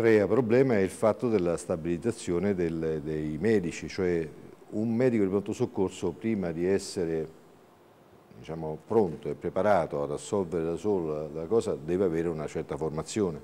crea problema è il fatto della stabilizzazione del, dei medici, cioè un medico di pronto soccorso prima di essere diciamo, pronto e preparato ad assolvere da solo la cosa deve avere una certa formazione.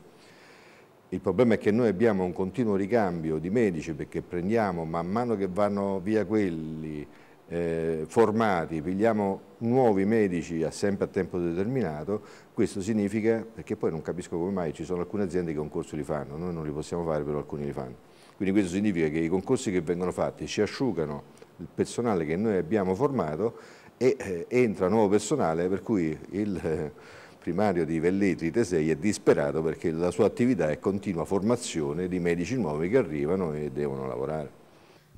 Il problema è che noi abbiamo un continuo ricambio di medici perché prendiamo man mano che vanno via quelli, eh, formati, pigliamo nuovi medici a sempre a tempo determinato, questo significa, perché poi non capisco come mai ci sono alcune aziende che i concorsi li fanno, noi non li possiamo fare però alcuni li fanno. Quindi questo significa che i concorsi che vengono fatti ci asciugano il personale che noi abbiamo formato e eh, entra nuovo personale per cui il... Eh, primario di Velletri Tesei è disperato perché la sua attività è continua formazione di medici nuovi che arrivano e devono lavorare.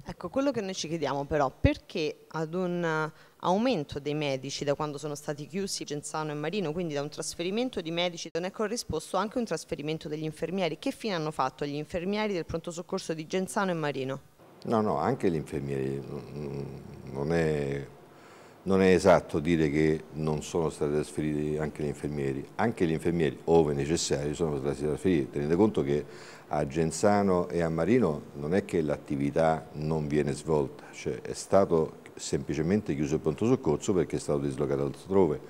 Ecco, quello che noi ci chiediamo però, perché ad un aumento dei medici da quando sono stati chiusi Genzano e Marino, quindi da un trasferimento di medici non è corrisposto anche un trasferimento degli infermieri. Che fine hanno fatto gli infermieri del pronto soccorso di Genzano e Marino? No, no, anche gli infermieri non è non è esatto dire che non sono stati trasferiti anche gli infermieri, anche gli infermieri, ove necessari, sono stati trasferiti, tenete conto che a Genzano e a Marino non è che l'attività non viene svolta, cioè è stato semplicemente chiuso il pronto soccorso perché è stato dislocato altrove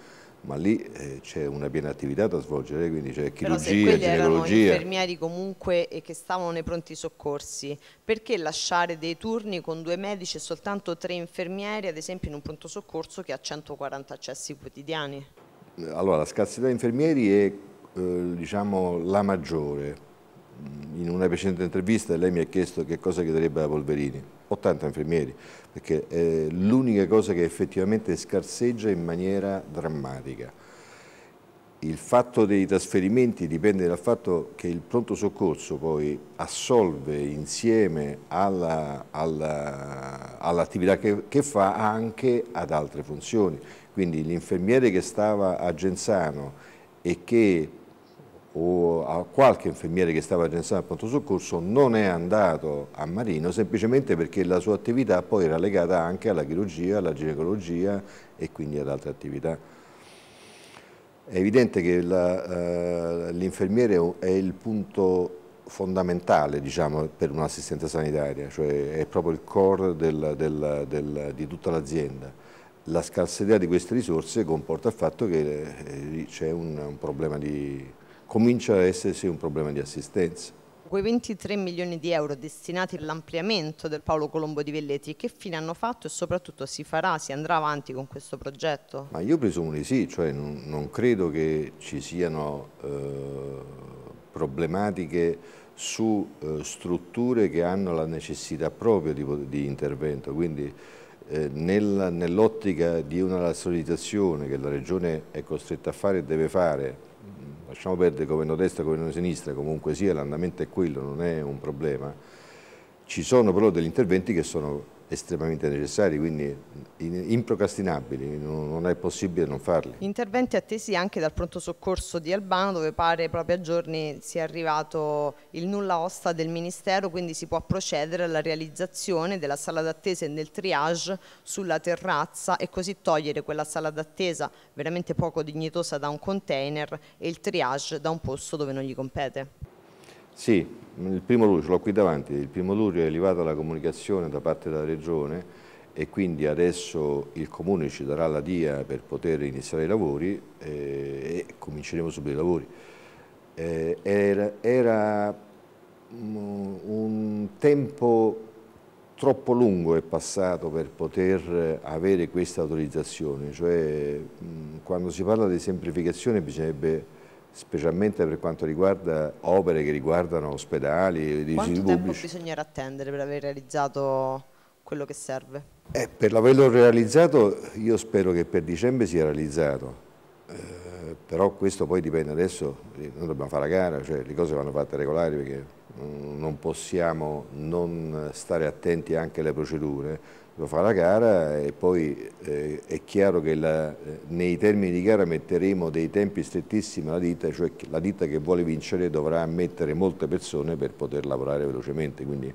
ma lì eh, c'è una piena attività da svolgere, quindi c'è chirurgia, ginecologia. Però se erano infermieri comunque e che stavano nei pronti soccorsi, perché lasciare dei turni con due medici e soltanto tre infermieri, ad esempio in un pronto soccorso che ha 140 accessi quotidiani? Allora, la scarsità di infermieri è eh, diciamo, la maggiore. In una precedente intervista lei mi ha chiesto che cosa chiederebbe a Polverini 80 infermieri, perché è eh, l'unica cosa che effettivamente scarseggia in maniera drammatica. Il fatto dei trasferimenti dipende dal fatto che il pronto soccorso poi assolve insieme all'attività all che, che fa anche ad altre funzioni. Quindi l'infermiere che stava a Genzano e che o a qualche infermiere che stava pensando al pronto soccorso non è andato a Marino semplicemente perché la sua attività poi era legata anche alla chirurgia, alla ginecologia e quindi ad altre attività. È evidente che eh, l'infermiere uh, è il punto fondamentale diciamo, per un'assistenza sanitaria, cioè è proprio il core del, del, del, di tutta l'azienda. La scarsità di queste risorse comporta il fatto che eh, c'è un, un problema di, comincia a essersi un problema di assistenza. Quei 23 milioni di euro destinati all'ampliamento del Paolo Colombo di Velletri, che fine hanno fatto e soprattutto si farà, si andrà avanti con questo progetto? Ma io presumo di sì, cioè non, non credo che ci siano eh, problematiche su eh, strutture che hanno la necessità proprio di, di intervento, quindi eh, nell'ottica nell di una razionalizzazione che la Regione è costretta a fare e deve fare lasciamo perdere governo destra, governo sinistra, comunque sia l'andamento è quello, non è un problema, ci sono però degli interventi che sono estremamente necessari, quindi improcrastinabili, non è possibile non farli. Interventi attesi anche dal pronto soccorso di Albano dove pare proprio a giorni sia arrivato il nulla osta del Ministero, quindi si può procedere alla realizzazione della sala d'attesa e del triage sulla terrazza e così togliere quella sala d'attesa veramente poco dignitosa da un container e il triage da un posto dove non gli compete. Sì, il primo luglio, l'ho qui davanti, il primo luglio è arrivata la comunicazione da parte della Regione e quindi adesso il Comune ci darà la DIA per poter iniziare i lavori eh, e cominceremo subito i lavori. Eh, era, era mm, un tempo troppo lungo è passato per poter avere questa autorizzazione, cioè mm, quando si parla di semplificazione bisognerebbe specialmente per quanto riguarda opere che riguardano ospedali, edifici Quanto pubblici. tempo bisognerà attendere per aver realizzato quello che serve? Eh, per l'averlo realizzato io spero che per dicembre sia realizzato, eh, però questo poi dipende adesso, noi dobbiamo fare la gara, cioè le cose vanno fatte regolari perché non possiamo non stare attenti anche alle procedure, lo fa la gara e poi eh, è chiaro che la, eh, nei termini di gara metteremo dei tempi strettissimi alla ditta, cioè la ditta che vuole vincere dovrà ammettere molte persone per poter lavorare velocemente, quindi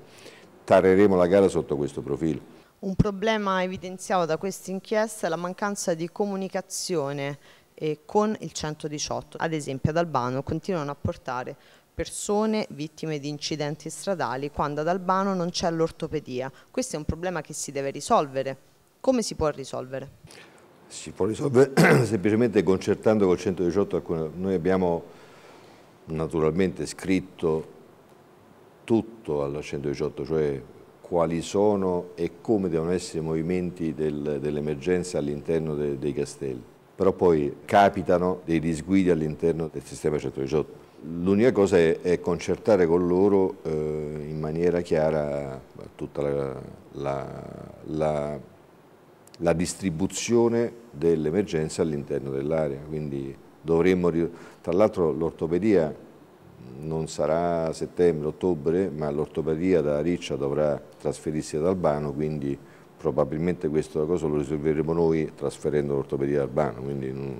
tareremo la gara sotto questo profilo. Un problema evidenziato da questa inchiesta è la mancanza di comunicazione eh, con il 118. Ad esempio ad Albano continuano a portare persone vittime di incidenti stradali quando ad Albano non c'è l'ortopedia. Questo è un problema che si deve risolvere. Come si può risolvere? Si può risolvere semplicemente concertando col 118 Noi abbiamo naturalmente scritto tutto alla 118, cioè quali sono e come devono essere i movimenti del, dell'emergenza all'interno de, dei castelli. Però poi capitano dei disguidi all'interno del sistema 118 L'unica cosa è, è, concertare con loro eh, in maniera chiara tutta la, la, la, la distribuzione dell'emergenza all'interno dell'area, quindi dovremmo, tra l'altro l'ortopedia non sarà settembre, ottobre, ma l'ortopedia da Riccia dovrà trasferirsi ad Albano, quindi probabilmente questa cosa lo risolveremo noi trasferendo l'ortopedia ad Albano, quindi non,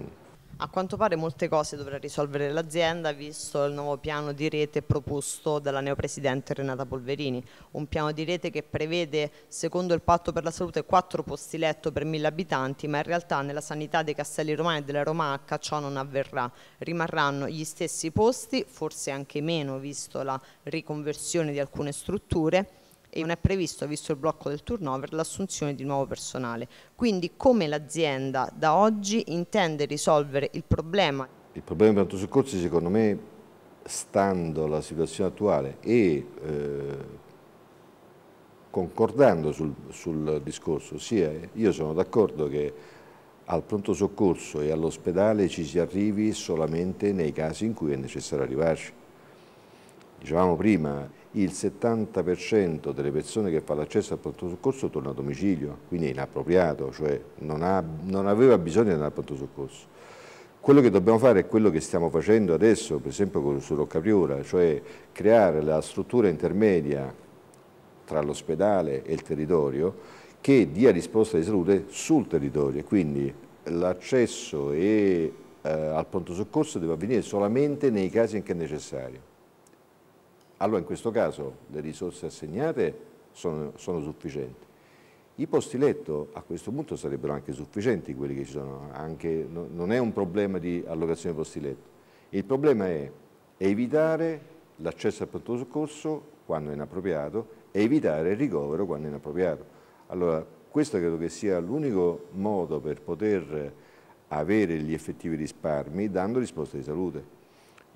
a quanto pare molte cose dovrà risolvere l'azienda visto il nuovo piano di rete proposto dalla neopresidente Renata Polverini, un piano di rete che prevede, secondo il patto per la salute, 4 posti letto per 1000 abitanti, ma in realtà nella sanità dei Castelli Romani e della Romacca ciò non avverrà. Rimarranno gli stessi posti, forse anche meno visto la riconversione di alcune strutture, e non è previsto, visto il blocco del turnover, l'assunzione di nuovo personale. Quindi come l'azienda da oggi intende risolvere il problema? Il problema dei pronto soccorsi secondo me, stando alla situazione attuale e eh, concordando sul, sul discorso, sia io sono d'accordo che al pronto soccorso e all'ospedale ci si arrivi solamente nei casi in cui è necessario arrivarci dicevamo prima, il 70% delle persone che fa l'accesso al pronto soccorso torna a domicilio, quindi è inappropriato, cioè non, ha, non aveva bisogno di andare al pronto soccorso. Quello che dobbiamo fare è quello che stiamo facendo adesso, per esempio con il Rocca Priora, cioè creare la struttura intermedia tra l'ospedale e il territorio che dia risposta di salute sul territorio, e quindi l'accesso eh, al pronto soccorso deve avvenire solamente nei casi in che è necessario allora in questo caso le risorse assegnate sono, sono sufficienti. I posti letto a questo punto sarebbero anche sufficienti quelli che ci sono, anche, no, non è un problema di allocazione posti letto. Il problema è evitare l'accesso al pronto soccorso quando è inappropriato e evitare il ricovero quando è inappropriato. Allora, questo credo che sia l'unico modo per poter avere gli effettivi risparmi dando risposte di salute.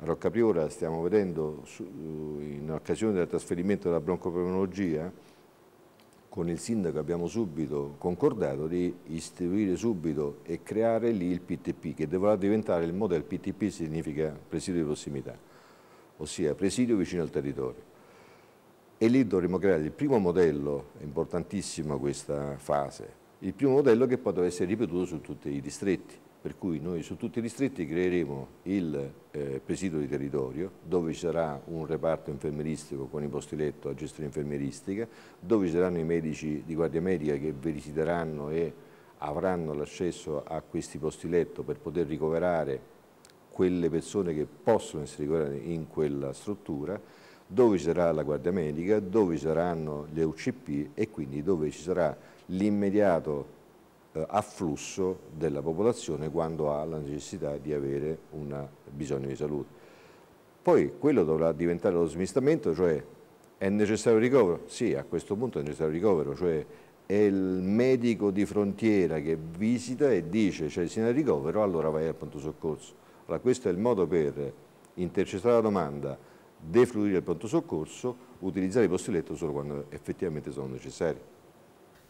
A Roccapiora stiamo vedendo in occasione del trasferimento della broncopneumologia con il sindaco abbiamo subito concordato di istituire subito e creare lì il PTP che dovrà diventare il modello PTP significa presidio di prossimità, ossia presidio vicino al territorio. E lì dovremo creare il primo modello, importantissimo questa fase, il primo modello che poi dovrà essere ripetuto su tutti i distretti, per cui noi su tutti i distretti creeremo il eh, presidio di territorio, dove ci sarà un reparto infermieristico con i posti letto a gestione infermieristica, dove ci saranno i medici di guardia medica che visiteranno e avranno l'accesso a questi posti letto per poter ricoverare quelle persone che possono essere ricoverate in quella struttura, dove ci sarà la guardia medica, dove ci saranno le UCP e quindi dove ci sarà l'immediato eh, afflusso della popolazione quando ha la necessità di avere un bisogno di salute. Poi quello dovrà diventare lo smistamento, cioè è necessario il ricovero? Sì, a questo punto è necessario il ricovero, cioè è il medico di frontiera che visita e dice c'è cioè, il segnale ricovero, allora vai al pronto soccorso. Allora questo è il modo per intercettare la domanda, defluire il pronto soccorso, utilizzare i posti letto solo quando effettivamente sono necessari.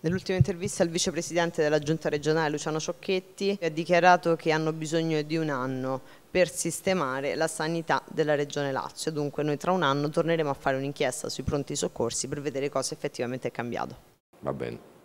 Nell'ultima intervista il vicepresidente della giunta regionale Luciano Ciocchetti ha dichiarato che hanno bisogno di un anno per sistemare la sanità della regione Lazio, dunque noi tra un anno torneremo a fare un'inchiesta sui pronti soccorsi per vedere cosa effettivamente è cambiato. Va bene.